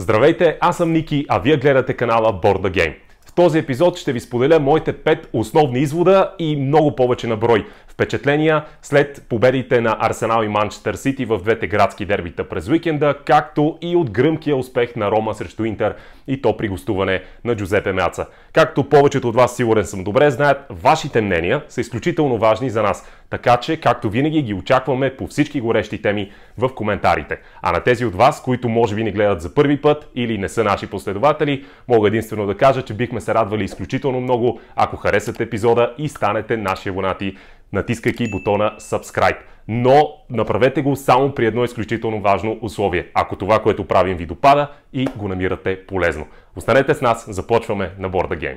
Здравейте, аз съм Ники, а вие гледате канала Board the Game. В този епизод ще ви споделя моите 5 основни извода и много повече на брой впечатления след победите на Арсенал и Манчестър Сити в двете градски дербита през уикенда, както и от гръмкия успех на Рома срещу Интер и то при гостуване на Джузепе Мяца. Както повечето от вас сигурен съм добре знаят, вашите мнения са изключително важни за нас. Така че, както винаги, ги очакваме по всички горещи теми в коментарите. А на тези от вас, които може би ни гледат за първи път или не са наши последователи, мога единствено да кажа, че бихме се радвали изключително много, ако харесате епизода и станете наши абонати, натискайки бутона Subscribe но направете го само при едно изключително важно условие, ако това, което правим ви допада и го намирате полезно. Останете с нас, започваме на Борда Game.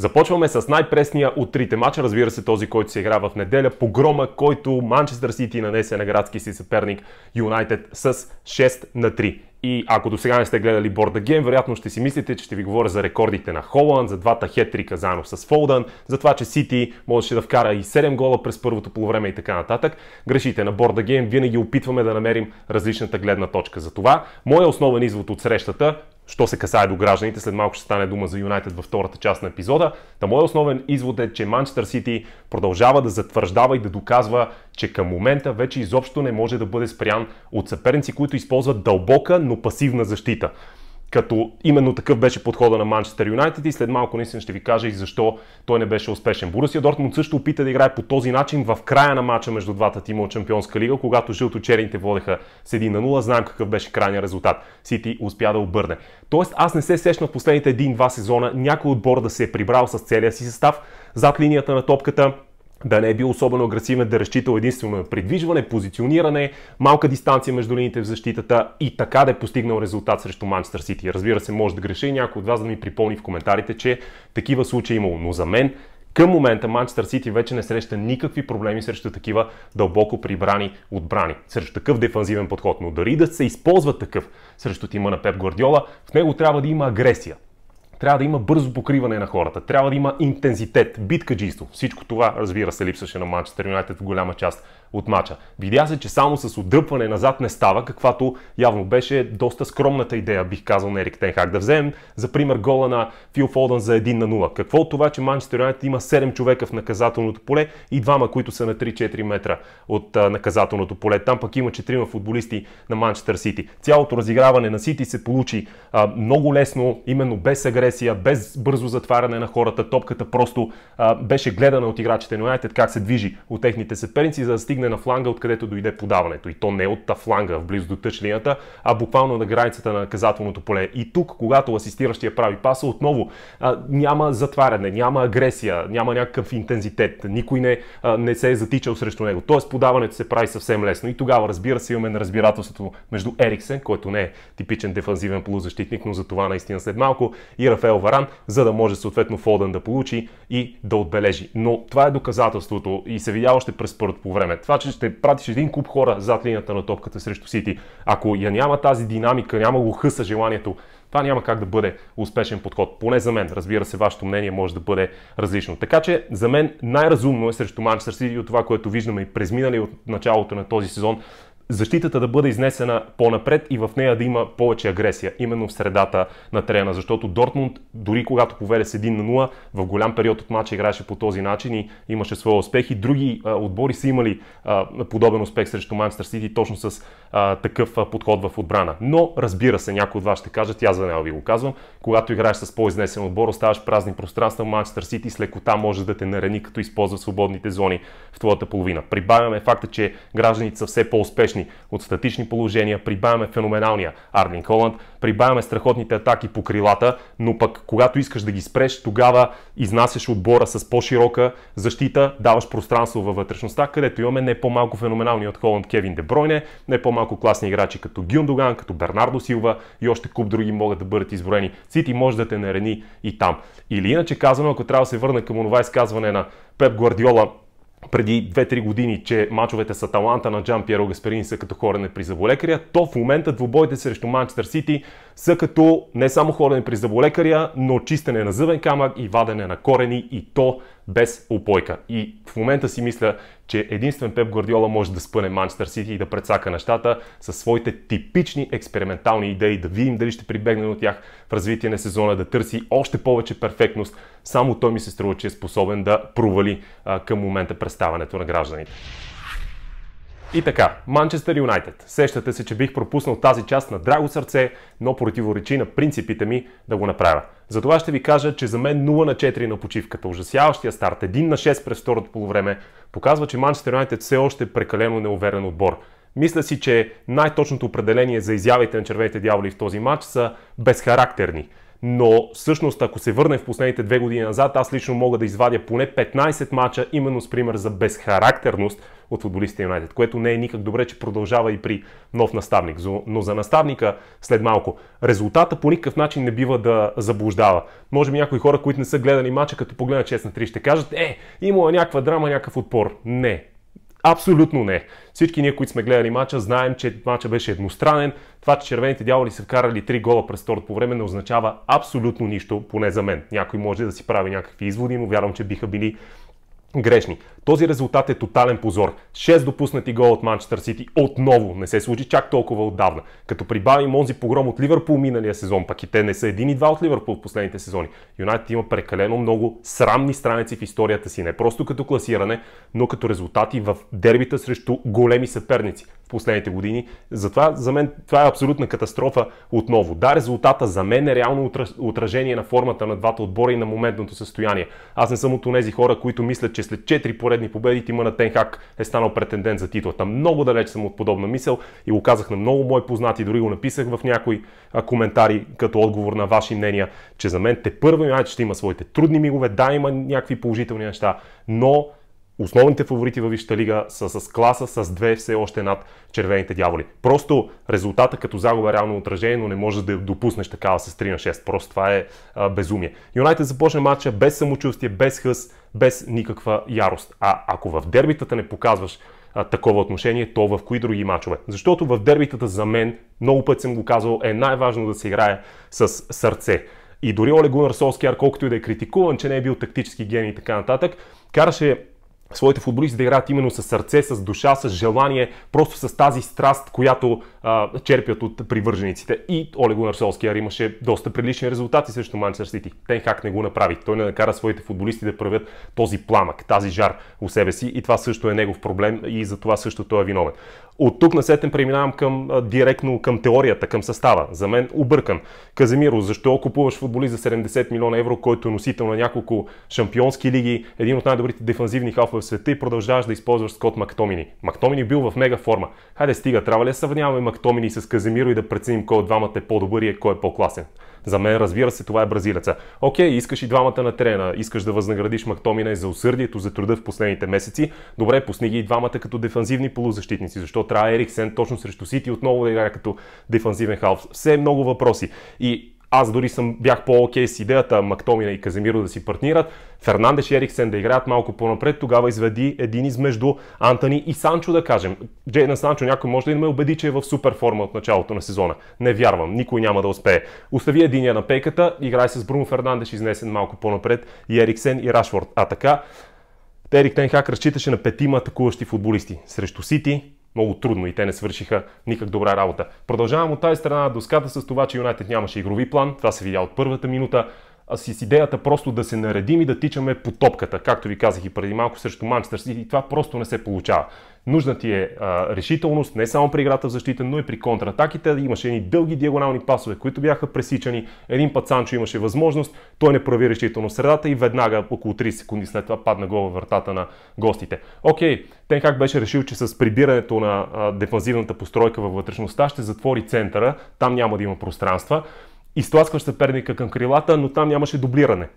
Започваме с най-пресния от трите мача, разбира се този, който се игра в неделя. Погрома, който Манчестър Сити нанесе на градски си съперник Юнайтед с 6 на 3. И ако до сега не сте гледали Борда Гейм, вероятно ще си мислите, че ще ви говоря за рекордите на Холанд, за двата хетрика заедно с Фолдън, за това, че Сити можеше да вкара и 7 гола през първото полувреме и така нататък. Грешите на Борда Гейм, винаги опитваме да намерим различната гледна точка. За това, моя основен извод от срещата що се касае до гражданите. След малко ще стане дума за Юнайтед във втората част на епизода. Та моят основен извод е, че Манчестър Сити продължава да затвърждава и да доказва, че към момента вече изобщо не може да бъде спрян от съперници, които използват дълбока, но пасивна защита като именно такъв беше подхода на Манчестър Юнайтед и след малко наистина ще ви кажа и защо той не беше успешен. Борусия Дортмунд също опита да играе по този начин в края на мача между двата тима от Чемпионска лига, когато жълто черните водеха с 1 на 0. Знаем какъв беше крайният резултат. Сити успя да обърне. Тоест аз не се сещам в последните 1-2 сезона някой отбор да се е прибрал с целия си състав зад линията на топката, да не е бил особено агресивен, да е разчитал единствено на придвижване, позициониране, малка дистанция между линиите в защитата и така да е постигнал резултат срещу Манчестър Сити. Разбира се, може да греша и някой от вас да ми припомни в коментарите, че такива случаи е имало, но за мен към момента Манчестър Сити вече не среща никакви проблеми срещу такива дълбоко прибрани отбрани, срещу такъв дефанзивен подход. Но дори да се използва такъв срещу тима на Пеп Гвардиола, в него трябва да има агресия. Трябва да има бързо покриване на хората, трябва да има интензитет, биткаджийство. Всичко това, разбира се, липсваше на Манчестър Юнайтед в голяма част от мача. Видя се, че само с отдръпване назад не става, каквато явно беше доста скромната идея, бих казал на Ерик Тенхак. Да вземем за пример гола на Фил Фолдън за 1 на 0. Какво от това, че Манчестър Юнайтед има 7 човека в наказателното поле и двама, които са на 3-4 метра от наказателното поле. Там пък има 4 футболисти на Манчестър Сити. Цялото разиграване на Сити се получи а, много лесно, именно без агресия, без бързо затваряне на хората. Топката просто а, беше гледана от играчите на Юнайтед как се движи от техните съперници, за да стигне стигне на фланга, откъдето дойде подаването. И то не от фланга, в близо до тъчлината, а буквално на границата на наказателното поле. И тук, когато асистиращия прави паса, отново а, няма затваряне, няма агресия, няма някакъв интензитет, никой не, а, не се е затичал срещу него. Тоест подаването се прави съвсем лесно. И тогава, разбира се, имаме на разбирателството между Ериксен, който не е типичен дефанзивен полузащитник, но за това наистина след малко, и Рафаел Варан, за да може съответно Фолден да получи и да отбележи. Но това е доказателството и се видя още през първото по време това, че ще пратиш един куп хора зад линията на топката срещу Сити, ако я няма тази динамика, няма го хъса желанието, това няма как да бъде успешен подход. Поне за мен. Разбира се, вашето мнение може да бъде различно. Така че за мен най-разумно е срещу Манчестър Сити от това, което виждаме и през минали от началото на този сезон защитата да бъде изнесена по-напред и в нея да има повече агресия, именно в средата на трена, защото Дортмунд, дори когато поведе с 1 на 0, в голям период от матча играше по този начин и имаше своя успех и други а, отбори са имали а, подобен успех срещу Манчестър Сити точно с а, такъв а, подход в отбрана. Но, разбира се, някои от вас ще кажат, аз за него ви го казвам, когато играеш с по-изнесен отбор, оставаш празни пространства, в Манчестър Сити с лекота може да те нарени, като използва свободните зони в твоята половина. Прибавяме факта, че гражданите са все по-успешни различни. От статични положения прибавяме феноменалния Арлин Холанд, прибавяме страхотните атаки по крилата, но пък когато искаш да ги спреш, тогава изнасяш отбора с по-широка защита, даваш пространство във вътрешността, където имаме не по-малко феноменални от Холанд Кевин Дебройне, не по-малко класни играчи като Гюндоган, като Бернардо Силва и още куп други могат да бъдат изброени. Сити може да те нарени и там. Или иначе казано, ако трябва да се върна към онова изказване на Пеп Гвардиола преди 2-3 години, че мачовете с Аталанта на Джан Пьеро Гасперини са като хорене при заболекаря, то в момента двубойте срещу Манчестър Сити са като не само ходене при зъболекаря, но чистене на зъбен камък и вадене на корени и то без опойка. И в момента си мисля, че единствен Пеп Гвардиола може да спъне Манчестър Сити и да предсака нещата със своите типични експериментални идеи, да видим дали ще прибегне от тях в развитие на сезона, да търси още повече перфектност. Само той ми се струва, че е способен да провали а, към момента представането на гражданите. И така, Манчестър Юнайтед. Сещате се, че бих пропуснал тази част на драго сърце, но противоречи на принципите ми да го направя. Затова ще ви кажа, че за мен 0 на 4 на почивката, ужасяващия старт, 1 на 6 през второто полувреме, показва, че Манчестър Юнайтед все още е прекалено неуверен отбор. Мисля си, че най-точното определение за изявите на червените дяволи в този матч са безхарактерни. Но всъщност, ако се върнем в последните две години назад, аз лично мога да извадя поне 15 мача именно с пример за безхарактерност, от футболиста Юнайтед, което не е никак добре, че продължава и при нов наставник. Но за наставника след малко резултата по никакъв начин не бива да заблуждава. Може би някои хора, които не са гледали мача, като погледнат 6 на 3, ще кажат, е, имала някаква драма, някакъв отпор. Не, Абсолютно не. Всички ние, които сме гледали мача, знаем, че мача беше едностранен. Това, че червените дяволи са вкарали 3 гола през второто по време, не означава абсолютно нищо, поне за мен. Някой може да си прави някакви изводи, но вярвам, че биха били грешни. Този резултат е тотален позор. 6 допуснати гола от Манчестър Сити отново не се случи чак толкова отдавна. Като прибавим онзи погром от Ливърпул миналия сезон, пък и те не са един и два от Ливърпул в последните сезони. Юнайтед има прекалено много срамни страници в историята си, не просто като класиране, но като резултати в дербита срещу големи съперници в последните години. Затова за мен това е абсолютна катастрофа отново. Да, резултата за мен е реално отражение на формата на двата отбора и на моментното състояние. Аз не съм от тези хора, които мислят, че след 4 поредни победи Тима на Тенхак е станал претендент за титлата. Много далеч съм от подобна мисъл и го казах на много мои познати, дори го написах в някои коментари като отговор на ваши мнения, че за мен те първо ще има своите трудни мигове, да има някакви положителни неща, но основните фаворити във Вища лига са с класа, с две все още над червените дяволи. Просто резултата като загуба е реално отражение, но не можеш да допуснеш такава с 3 на 6. Просто това е а, безумие. Юнайтед започне матча без самочувствие, без хъс, без никаква ярост. А ако в дербитата не показваш а, такова отношение, то в кои други мачове? Защото в дербитата за мен, много път съм го казвал, е най-важно да се играе с сърце. И дори Олегу Гунар Солскияр, колкото и да е критикуван, че не е бил тактически гений и така нататък, караше своите футболисти да играят именно с сърце, с душа, с желание, просто с тази страст, която а, черпят от привържениците. И Оле Гунар Солскияр имаше доста прилични резултати срещу Манчестър Сити. Тенхак не го направи. Той не накара своите футболисти да правят този пламък, тази жар у себе си и това също е негов проблем и за това също той е виновен. От тук на сетен преминавам към, директно към теорията, към състава. За мен объркан. Каземиро, защо купуваш футболист за 70 милиона евро, който е носител на няколко шампионски лиги, един от най-добрите дефанзивни халфове в света и продължаваш да използваш Скот Мактомини. Мактомини бил в мега форма. Хайде стига, трябва ли да съвняваме. Мактомини с Каземиро и да преценим кой от двамата е по-добър и е кой е по-класен. За мен, разбира се, това е бразилеца. Окей, искаш и двамата на терена, искаш да възнаградиш Мактомина за усърдието, за труда в последните месеци. Добре, пусни ги и двамата като дефанзивни полузащитници. Защо трябва Ериксен точно срещу Сити отново да играе като дефанзивен халф? Все е много въпроси. И аз дори съм, бях по-окей с идеята Мактомина и Каземиро да си партнират, Фернандеш и Ериксен да играят малко по-напред, тогава изведи един измежду Антони и Санчо да кажем. Джейден Санчо някой може да ме убеди, че е в супер форма от началото на сезона. Не вярвам, никой няма да успее. Остави единия на пейката, играй с Бруно Фернандеш, изнесен малко по-напред и Ериксен и Рашфорд. А така, Ерик Тенхак разчиташе на петима атакуващи футболисти. Срещу Сити, много трудно и те не свършиха никак добра работа. Продължавам от тази страна на с това, че Юнайтед нямаше игрови план. Това се видя от първата минута а с идеята просто да се наредим и да тичаме по топката, както ви казах и преди малко срещу Манчестър и това просто не се получава. Нужна ти е а, решителност не само при играта в защита, но и при контратаките. Имаше едни дълги диагонални пасове, които бяха пресичани. Един път Санчо имаше възможност, той не прави решително средата и веднага около 3 секунди след това падна гол във вратата на гостите. Окей, Тенхак беше решил, че с прибирането на а, дефанзивната постройка във вътрешността ще затвори центъра, там няма да има пространства изтласкващ съперника към крилата, но там нямаше дублиране.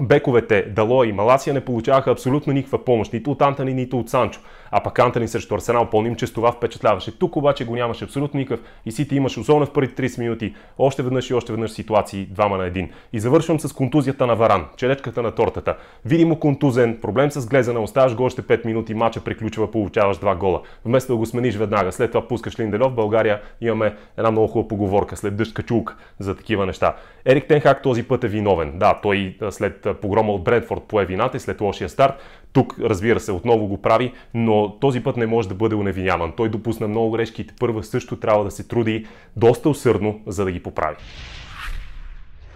Бековете Дало и Маласия не получаваха абсолютно никаква помощ, нито от Антани, нито от Санчо. А пък Антани срещу Арсенал помним, че с това впечатляваше. Тук обаче го нямаше абсолютно никакъв и си ти имаш особено в първите 30 минути още веднъж и още веднъж ситуации двама на един. И завършвам с контузията на Варан, черечката на тортата. Видимо контузен, проблем с глезена, оставаш го още 5 минути, мача приключва, получаваш 2 гола. Вместо да го смениш веднага, след това пускаш Линделев, в България имаме една много хубава поговорка след дъжд качулка за такива неща. Ерик Тенхак този път е виновен. Да, той след погрома от Бредфорд по вината и след лошия старт. Тук, разбира се, отново го прави, но този път не може да бъде уневиняван. Той допусна много грешки и първа също трябва да се труди доста усърдно, за да ги поправи.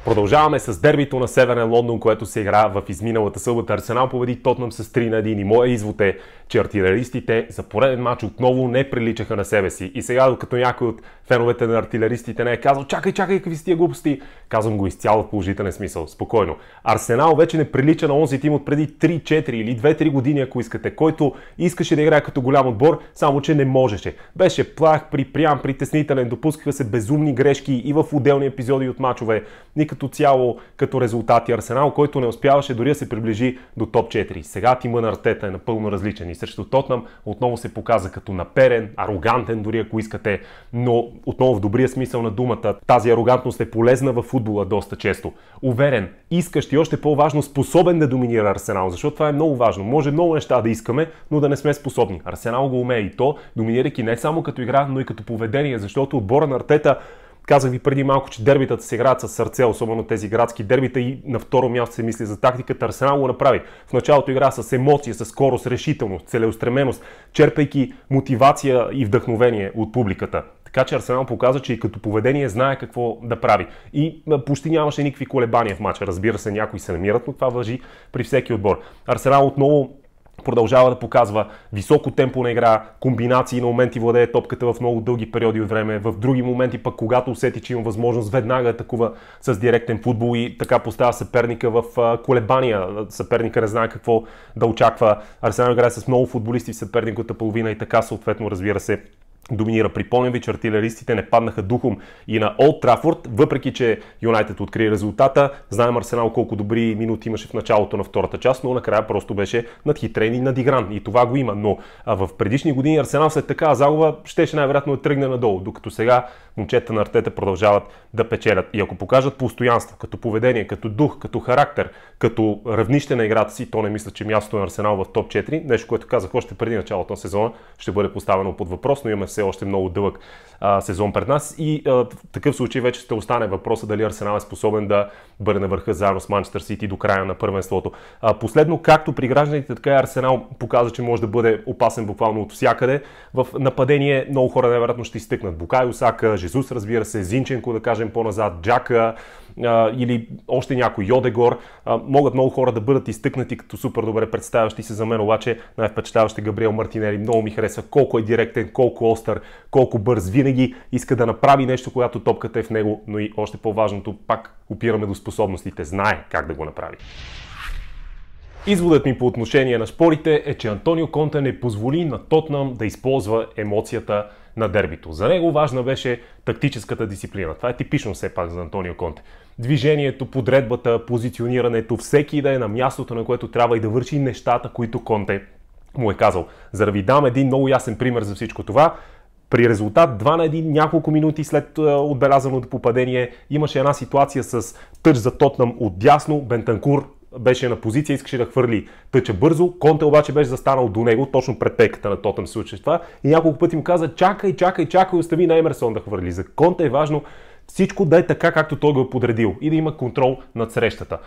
Продължаваме с дербито на Северен Лондон, което се игра в изминалата събота. Арсенал победи Тотнам с 3 на 1 и моя извод е, че артилеристите за пореден матч отново не приличаха на себе си. И сега, докато някой от феновете на артилеристите не е казал, чакай, чакай, какви тия глупости, казвам го изцяло в положителен смисъл. Спокойно. Арсенал вече не прилича на онзи тим от преди 3-4 или 2-3 години, ако искате, който искаше да играе като голям отбор, само че не можеше. Беше плах, припрям, притеснителен, допускаха се безумни грешки и в отделни епизоди от мачове като цяло като резултати. Арсенал, който не успяваше дори да се приближи до топ 4. Сега Тима на Артета е напълно различен и срещу Тотнам отново се показа като наперен, арогантен дори ако искате, но отново в добрия смисъл на думата тази арогантност е полезна в футбола доста често. Уверен, искащ и още по-важно способен да доминира Арсенал, защото това е много важно. Може много неща да искаме, но да не сме способни. Арсенал го умее и то, доминирайки не само като игра, но и като поведение, защото отбора на Артета Казах ви преди малко, че дербитата се играят с сърце, особено тези градски дербита и на второ място се мисли за тактиката. Арсенал го направи. В началото игра с емоция, с скорост, решителност, целеустременост, черпайки мотивация и вдъхновение от публиката. Така че Арсенал показа, че и като поведение знае какво да прави. И почти нямаше никакви колебания в мача. Разбира се, някои се намират, но това въжи при всеки отбор. Арсенал отново продължава да показва високо темпо на игра, комбинации на моменти владее топката в много дълги периоди от време, в други моменти пък когато усети, че има възможност веднага атакува с директен футбол и така поставя съперника в колебания. Съперника не знае какво да очаква. Арсенал играе с много футболисти в съперниката половина и така съответно разбира се доминира. Припомням ви, че артилеристите не паднаха духом и на Олд Трафорд, въпреки че Юнайтед откри резултата. Знаем Арсенал колко добри минути имаше в началото на втората част, но накрая просто беше надхитрен и надигран. И това го има. Но в предишни години Арсенал след така загуба щеше най-вероятно да тръгне надолу, докато сега момчета на артета продължават да печелят. И ако покажат постоянство, като поведение, като дух, като характер, като равнище на играта си, то не мисля, че мястото на Арсенал в топ 4, нещо, което казах още преди началото на сезона, ще бъде поставено под въпрос, но имаме все още много дълъг а, сезон пред нас и а, в такъв случай вече ще остане въпроса дали Арсенал е способен да бъде на върха заедно с Манчестър Сити до края на първенството. А, последно, както при гражданите, така и Арсенал показва, че може да бъде опасен буквално от всякъде. В нападение много хора най-вероятно ще изтъкнат. Букай, Осака, Жезус, разбира се, Зинченко, да кажем по-назад, Джака а, или още някой, Йодегор. А, могат много хора да бъдат изтъкнати като супер добре представящи се за мен, обаче най-впечатляващ е Габриел Мартинели. Много ми харесва колко е директен, колко остър, колко бърз. Винаги иска да направи нещо, когато топката е в него, но и още по-важното, пак опираме до способностите. Знае как да го направи. Изводът ми по отношение на спорите е, че Антонио Конте не позволи на Тотнам да използва емоцията на дербито. За него важна беше тактическата дисциплина. Това е типично все пак за Антонио Конте. Движението, подредбата, позиционирането, всеки да е на мястото, на което трябва и да върши нещата, които Конте му е казал. За да ви дам един много ясен пример за всичко това, при резултат 2 на 1, няколко минути след е, отбелязаното попадение, имаше една ситуация с тъч за Тотнам от дясно, Бентанкур беше на позиция, искаше да хвърли тъча бързо. Конте обаче беше застанал до него, точно пред пеката на Тотъм се случва това. И няколко пъти му каза, чакай, чакай, чакай, остави на Емерсон да хвърли. За Конте е важно всичко да е така, както той го е подредил и да има контрол над срещата.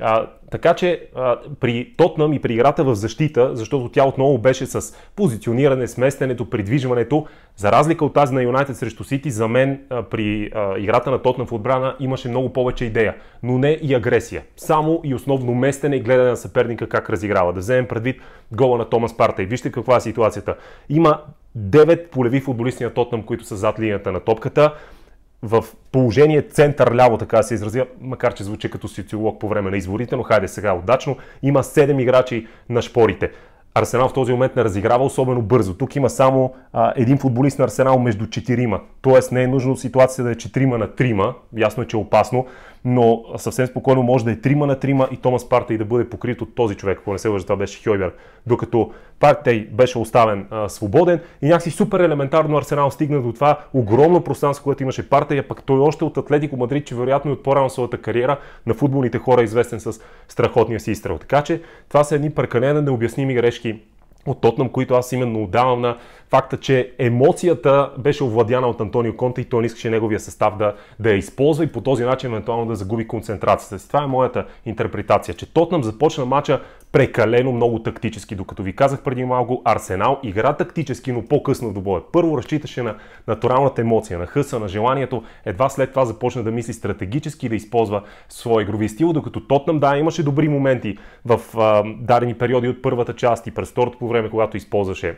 А, така че а, при Тотнам и при играта в защита, защото тя отново беше с позициониране, сместенето, придвижването, за разлика от тази на Юнайтед срещу Сити, за мен а, при а, играта на Тотнам в отбрана имаше много повече идея, но не и агресия. Само и основно местене и гледане на съперника как разиграва. Да вземем предвид гола на Томас Парта и вижте каква е ситуацията. Има 9 полеви футболисти на Тотнам, които са зад линията на топката в положение център-ляво, така се изразя, макар че звучи като социолог по време на изборите, но хайде сега удачно, има 7 играчи на шпорите. Арсенал в този момент не разиграва особено бързо. Тук има само а, един футболист на Арсенал между четирима. Тоест не е нужно ситуацията да е четирима на трима. Ясно е, че е опасно но съвсем спокойно може да е трима на трима и Томас Партей да бъде покрит от този човек, ако не се лъжа, това беше Хьойбер, докато Партей беше оставен а, свободен и някакси супер елементарно Арсенал стигна до това огромно пространство, което имаше Партей, а пък той още от Атлетико Мадрид, че вероятно и от по-рано своята кариера на футболните хора е известен с страхотния си изстрел. Така че това са едни прекалено необясними грешки от Тотнам, които аз именно отдавам на факта, че емоцията беше овладяна от Антонио Конте и той не искаше неговия състав да, да я използва и по този начин евентуално да загуби концентрацията си. Това е моята интерпретация, че Тотнам започна мача прекалено много тактически. Докато ви казах преди малко, Арсенал игра тактически, но по-късно в добоя. Първо разчиташе на натуралната емоция, на хъса, на желанието. Едва след това започна да мисли стратегически да използва своя игрови стил, докато Тотнам, да, имаше добри моменти в а, дадени периоди от първата част и през второто по време, когато използваше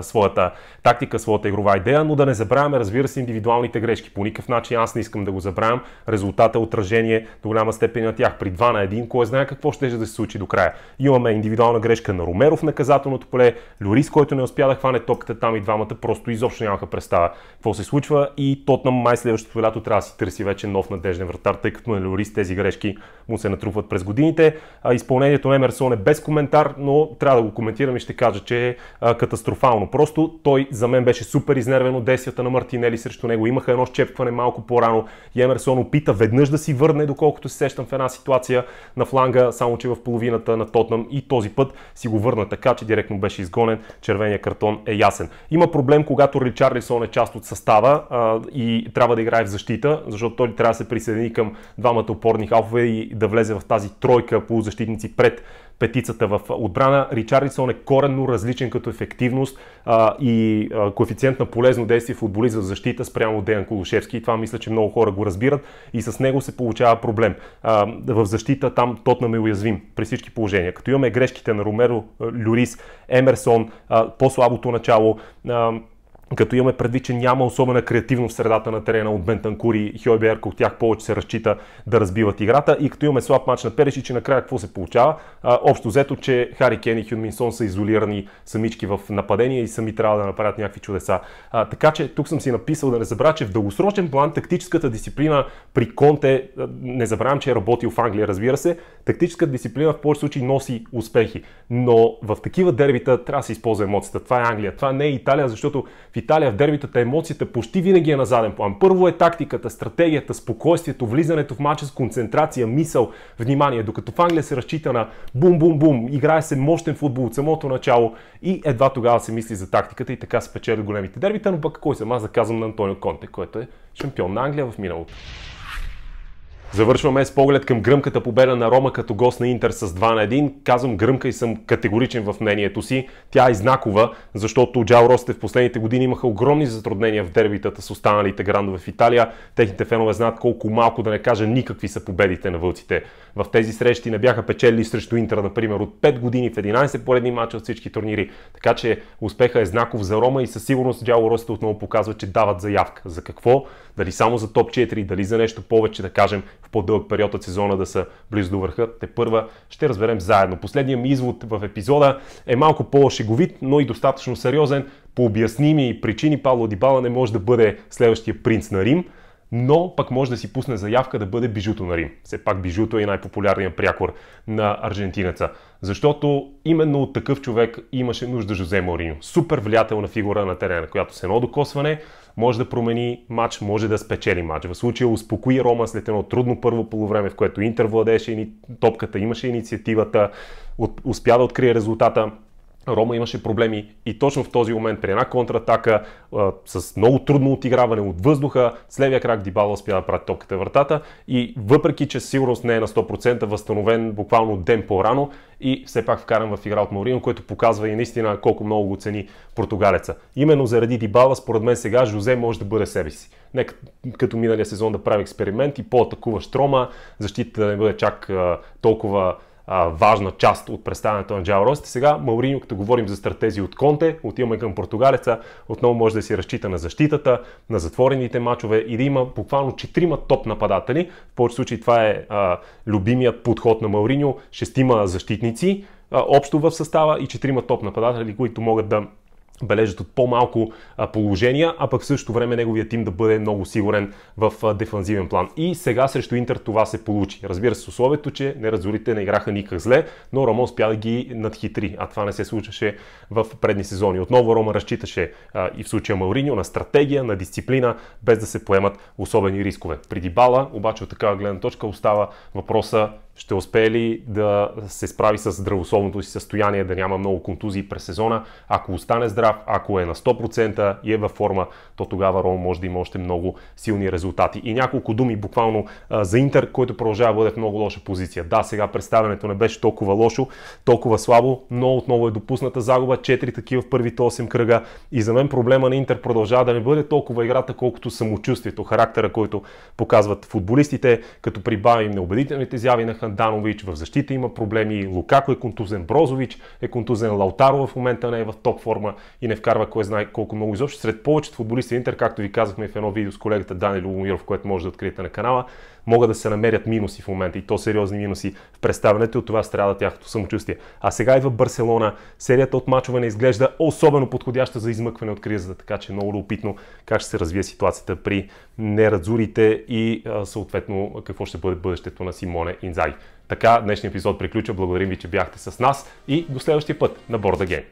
своята тактика, своята игрова идея, но да не забравяме, разбира се, индивидуалните грешки. По никакъв начин аз не искам да го забравям. Резултата е отражение до голяма степен на тях. При 2 на 1, кой знае какво ще да се случи до края. Имаме индивидуална грешка на Ромеров в наказателното поле, Люрис, който не успя да хване топката там и двамата просто изобщо нямаха представа какво се случва и тот на май следващото лято трябва да си търси вече нов надежден вратар, тъй като на Люрис тези грешки му се натрупват през годините. изпълнението на Емерсон е без коментар, но трябва да го коментирам и ще кажа, че е катастрофално нормално. Просто той за мен беше супер изнервен от действията на Мартинели срещу него. Имаха едно щепкване малко по-рано. и Емерсон опита веднъж да си върне, доколкото се сещам в една ситуация на фланга, само че в половината на Тотнам и този път си го върна така, че директно беше изгонен. Червения картон е ясен. Има проблем, когато Ричарлисон е част от състава а, и трябва да играе в защита, защото той трябва да се присъедини към двамата опорни халфове и да влезе в тази тройка полузащитници пред петицата в отбрана. Ричардисон е коренно различен като ефективност а, и а, коефициент на полезно действие футболист в защита спрямо Деян Колушевски. И това мисля, че много хора го разбират и с него се получава проблем. А, в защита там Тотнам е уязвим при всички положения. Като имаме грешките на Ромеро, Люрис, Емерсон, а, по-слабото начало, а, като имаме предвид, че няма особена креативност в средата на терена от Бентанкури и Хойбер, от тях повече се разчита да разбиват играта и като имаме слаб матч на Перешич и накрая какво се получава? А, общо взето, че Хари Кен и Хюнминсон са изолирани самички в нападение и сами трябва да направят някакви чудеса. А, така че тук съм си написал да не забравя, че в дългосрочен план тактическата дисциплина при Конте, не забравям, че е работил в Англия, разбира се, тактическата дисциплина в повече случаи носи успехи. Но в такива дербита трябва да се използва емоцията. Това е Англия, това не е Италия, защото в Италия в дербитата емоцията почти винаги е на заден план. Първо е тактиката, стратегията, спокойствието, влизането в мача с концентрация, мисъл, внимание. Докато в Англия се разчита на бум-бум-бум, играе се мощен футбол от самото начало и едва тогава се мисли за тактиката и така се печели големите дербита, но пък кой съм аз да казвам на Антонио Конте, който е шампион на Англия в миналото. Завършваме с поглед към гръмката победа на Рома като гост на Интер с 2 на 1. Казвам гръмка и съм категоричен в мнението си. Тя е знакова, защото Джао Росте в последните години имаха огромни затруднения в дербитата с останалите грандове в Италия. Техните фенове знаят колко малко, да не кажа никакви са победите на вълците. В тези срещи не бяха печели срещу Интер, например, от 5 години в 11 поредни мача от всички турнири. Така че успеха е знаков за Рома и със сигурност Джао Росте отново показва, че дават заявка. За какво? Дали само за топ 4, дали за нещо повече, да кажем, в по-дълъг период от сезона да са близо до върха, те първа ще разберем заедно. Последният ми извод в епизода е малко по-шеговит, но и достатъчно сериозен. По обясними причини Павло Дибала не може да бъде следващия принц на Рим но пък може да си пусне заявка да бъде бижуто на Рим. Все пак бижуто е най-популярният прякор на аржентинеца. Защото именно от такъв човек имаше нужда Жозе Морино. Супер влиятелна фигура на терена, която с едно докосване може да промени матч, може да спечели матч. В случая успокои Рома след едно трудно първо полувреме, в което Интер владеше топката, имаше инициативата, успя да открие резултата. Рома имаше проблеми и точно в този момент при една контратака с много трудно отиграване от въздуха, с левия крак Дибала успя да прати топката вратата и въпреки, че сигурност не е на 100%, възстановен буквално ден по-рано и все пак вкаран в игра от Морино, което показва и наистина колко много го цени португалеца. Именно заради Дибала, според мен сега, Жозе може да бъде себе си. Нека като миналия сезон да прави експеримент и по-атакуващ Рома, защита да не бъде чак толкова а, важна част от представянето на Джао Рост. Сега Мауриньо, като говорим за стратези от Конте, отиваме към португалеца, отново може да си разчита на защитата, на затворените мачове и да има буквално четирима топ нападатели. В повече случаи това е а, любимият подход на Мауриньо, шестима защитници, а, общо в състава и четирима топ нападатели, които могат да бележат от по-малко положения, а пък в същото време неговия тим да бъде много сигурен в дефанзивен план. И сега срещу Интер това се получи. Разбира се, с условието, че неразорите не играха никак зле, но Рома успя да ги надхитри, а това не се случваше в предни сезони. Отново Рома разчиташе и в случая Мауриньо на стратегия, на дисциплина, без да се поемат особени рискове. При Дибала, обаче от такава гледна точка остава въпроса ще успее ли да се справи с здравословното си състояние, да няма много контузии през сезона. Ако остане здрав, ако е на 100% и е във форма, то тогава Ром може да има още много силни резултати. И няколко думи буквално за Интер, който продължава да бъде в много лоша позиция. Да, сега представянето не беше толкова лошо, толкова слабо, но отново е допусната загуба. 4 такива в първите 8 кръга. И за мен проблема на Интер продължава да не бъде толкова играта, колкото самочувствието, характера, който показват футболистите, като прибавим неубедителните изяви на Ханданович, в защита има проблеми, Лукако е контузен, Брозович е контузен, Лаутаро в момента не е в топ форма и не вкарва кой знае колко много изобщо. Сред повечето футболисти Интер, както ви казахме в едно видео с колегата Дани Любомиров, което може да откриете на канала, могат да се намерят минуси в момента и то сериозни минуси в представянето и от това страда тяхното самочувствие. А сега идва Барселона, серията от мачове не изглежда особено подходяща за измъкване от кризата, така че е много любопитно как ще се развие ситуацията при нерадзурите и съответно какво ще бъде бъдещето на Симоне Инзаги. Така, днешния епизод приключва. Благодарим ви, че бяхте с нас и до следващия път на Борда Гейм.